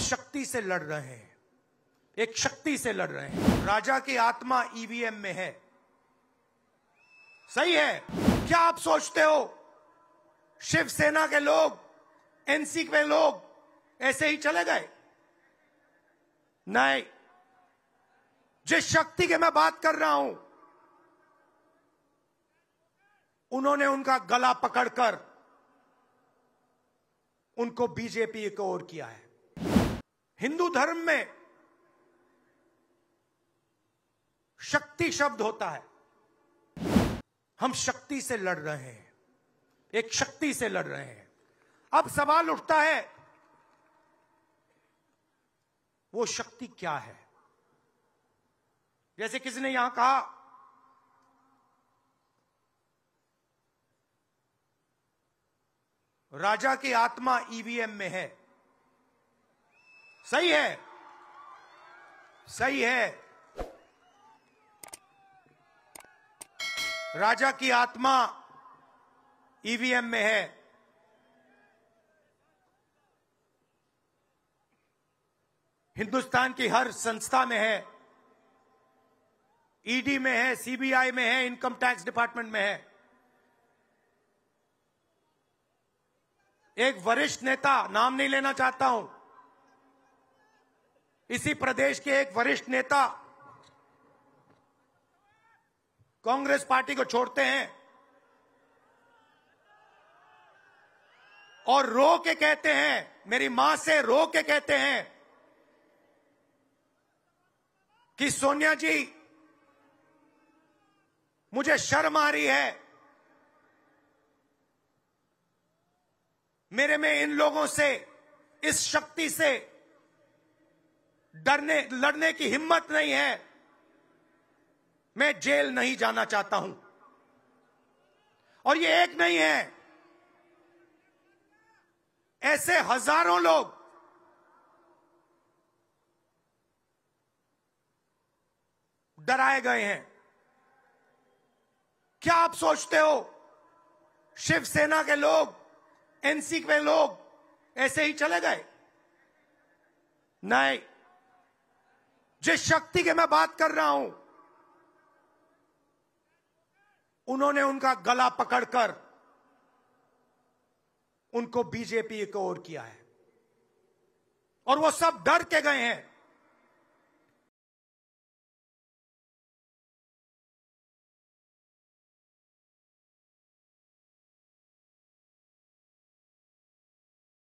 शक्ति से लड़ रहे हैं एक शक्ति से लड़ रहे हैं राजा की आत्मा ईवीएम e में है सही है क्या आप सोचते हो शिवसेना के लोग एनसी के लोग ऐसे ही चले गए नहीं जिस शक्ति की मैं बात कर रहा हूं उन्होंने उनका गला पकड़कर उनको बीजेपी की ओर किया है हिंदू धर्म में शक्ति शब्द होता है हम शक्ति से लड़ रहे हैं एक शक्ति से लड़ रहे हैं अब सवाल उठता है वो शक्ति क्या है जैसे किसी ने यहां कहा राजा की आत्मा ईवीएम में है सही है सही है राजा की आत्मा ईवीएम e में है हिंदुस्तान की हर संस्था में है ईडी e में है सीबीआई में है इनकम टैक्स डिपार्टमेंट में है एक वरिष्ठ नेता नाम नहीं लेना चाहता हूं इसी प्रदेश के एक वरिष्ठ नेता कांग्रेस पार्टी को छोड़ते हैं और रो के कहते हैं मेरी मां से रो के कहते हैं कि सोनिया जी मुझे शर्म आ रही है मेरे में इन लोगों से इस शक्ति से डरने लड़ने की हिम्मत नहीं है मैं जेल नहीं जाना चाहता हूं और ये एक नहीं है ऐसे हजारों लोग डराए गए हैं क्या आप सोचते हो शिवसेना के लोग एनसी के लोग ऐसे ही चले गए नहीं जिस शक्ति की मैं बात कर रहा हूं उन्होंने उनका गला पकड़कर उनको बीजेपी की ओर किया है और वो सब डर के गए हैं